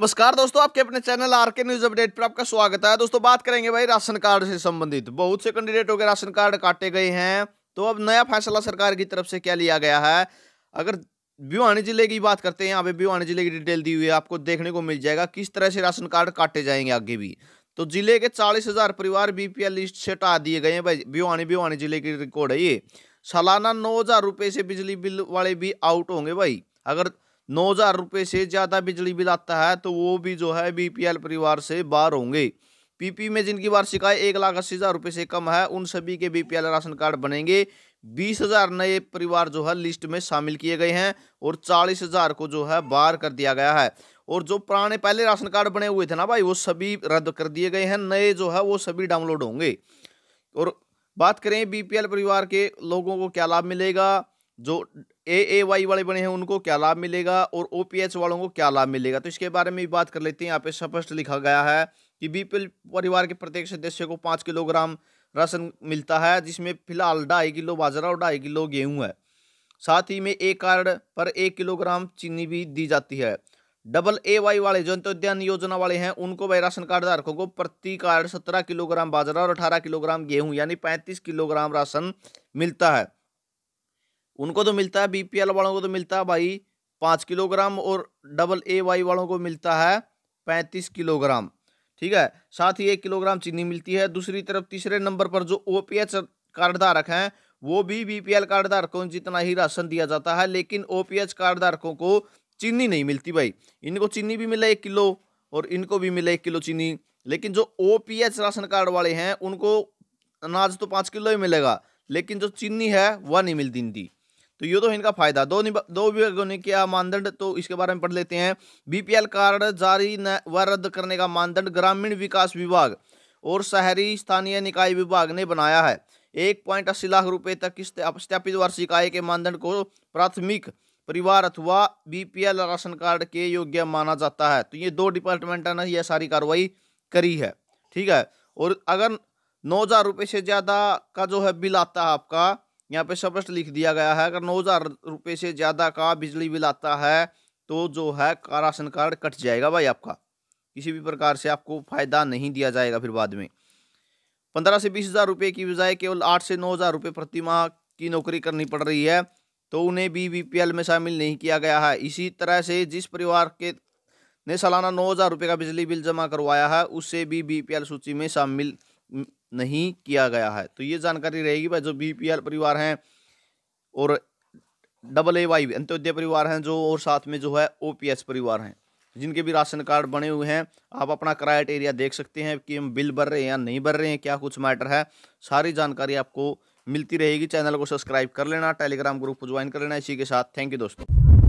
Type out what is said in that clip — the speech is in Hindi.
नमस्कार दोस्तों आपके अपने channel R K news update पर आपका स्वागत है दोस्तों बात करेंगे भाई राशन कार्ड से संबंधित बहुत से कैंडिडेटों के राशन कार्ड काटे गए हैं तो अब नया फैसला सरकार की तरफ से क्या लिया गया है अगर भिवानी जिले की बात करते हैं यहाँ पे भिवानी जिले की डिटेल दी हुई है आपको देखने को मिल जाएगा किस तरह से राशन कार्ड काटे जाएंगे आगे भी तो जिले के चालीस हजार परिवार बीपीएल लिस्ट से हटा दिए गए हैं भाई भिवानी भिवानी जिले की रिकॉर्ड है ये सालाना नौ हजार रुपये से बिजली बिल वाले भी आउट होंगे भाई अगर नौ हज़ार रुपये से ज़्यादा बिजली बिल आता है तो वो भी जो है बीपीएल परिवार से बाहर होंगे पीपी में जिनकी वार्षिक आय एक लाख अस्सी हज़ार रुपये से कम है उन सभी के बीपीएल राशन कार्ड बनेंगे बीस हज़ार नए परिवार जो है लिस्ट में शामिल किए गए हैं और चालीस हज़ार को जो है बाहर कर दिया गया है और जो पुराने पहले राशन कार्ड बने हुए थे ना भाई वो सभी रद्द कर दिए गए हैं नए जो है वो सभी डाउनलोड होंगे और बात करें एल परिवार के लोगों को क्या लाभ मिलेगा जो ए ए वाई वाले बने हैं उनको क्या लाभ मिलेगा और ओ पी एच वालों को क्या लाभ मिलेगा तो इसके बारे में भी बात कर लेते हैं यहाँ पे स्पष्ट लिखा गया है कि बीपीएल परिवार के प्रत्येक सदस्य को पाँच किलोग्राम राशन मिलता है जिसमें फिलहाल ढाई किलो बाजरा और ढाई किलो गेहूँ है साथ ही में एक कार्ड पर एक किलोग्राम चीनी भी दी जाती है डबल ए वाई वाले जो अंत्योद्यान योजना वाले हैं उनको भाई राशन कार्ड धारकों को प्रति कार्ड सत्रह किलोग्राम बाजरा और अठारह किलोग्राम गेहूँ यानी पैंतीस किलोग्राम राशन मिलता है उनको तो मिलता है बीपीएल वालों को तो मिलता है भाई पाँच किलोग्राम और डबल ए वाई वालों को मिलता है पैंतीस किलोग्राम ठीक है साथ ही एक किलोग्राम चीनी मिलती है दूसरी तरफ तीसरे नंबर पर जो ओ पी एच कार्ड धारक हैं वो भी बी पी एल कार्ड धारकों जितना ही राशन दिया जाता है लेकिन ओ पी एच कार्ड धारकों को चीनी नहीं मिलती भाई इनको चीनी भी मिले एक किलो और इनको भी मिले एक किलो चीनी लेकिन जो O P H ration card वाले हैं उनको अनाज तो पाँच किलो ही मिलेगा लेकिन जो चीनी है वह नहीं मिलती इनकी तो ये तो इनका फायदा दो दो विभागों ने किया मानदंड तो इसके बारे में पढ़ लेते हैं बीपीएल कार्ड जारी व रद्द करने का मानदंड ग्रामीण विकास विभाग और शहरी स्थानीय निकाय विभाग ने बनाया है एक पॉइंट अस्सी लाख रुपए तक की स्थापित वार्षिक आय के मानदंड को प्राथमिक परिवार अथवा बीपीएल राशन कार्ड के योग्य माना जाता है तो ये दो डिपार्टमेंट ने यह सारी कार्रवाई करी है ठीक है और अगर नौ हज़ार रुपये से ज़्यादा का जो है बिल आता है आपका यहाँ पे स्पष्ट लिख दिया गया है अगर नौ हज़ार रुपये से ज़्यादा का बिजली बिल आता है तो जो है राशन कार्ड कट जाएगा भाई आपका किसी भी प्रकार से आपको फ़ायदा नहीं दिया जाएगा फिर बाद में पंद्रह से बीस हज़ार रुपये की बजाय केवल आठ से नौ हज़ार रुपये प्रति माह की नौकरी करनी पड़ रही है तो उन्हें भी बीपीएल में शामिल नहीं किया गया है इसी तरह से जिस परिवार के ने सालाना नौ हज़ार रुपये का बिजली बिल जमा करवाया है उससे भी बीपीएल सूची में शामिल नहीं किया गया है तो ये जानकारी रहेगी भाई जो बी परिवार हैं और डबल ए वाई अंत्योदय परिवार हैं जो और साथ में जो है ओ परिवार हैं जिनके भी राशन कार्ड बने हुए हैं आप अपना क्राइटेरिया देख सकते हैं कि हम बिल भर रहे हैं या नहीं भर रहे हैं क्या कुछ मैटर है सारी जानकारी आपको मिलती रहेगी चैनल को सब्सक्राइब कर लेना टेलीग्राम ग्रुप को ज्वाइन कर लेना इसी के साथ थैंक यू दोस्तों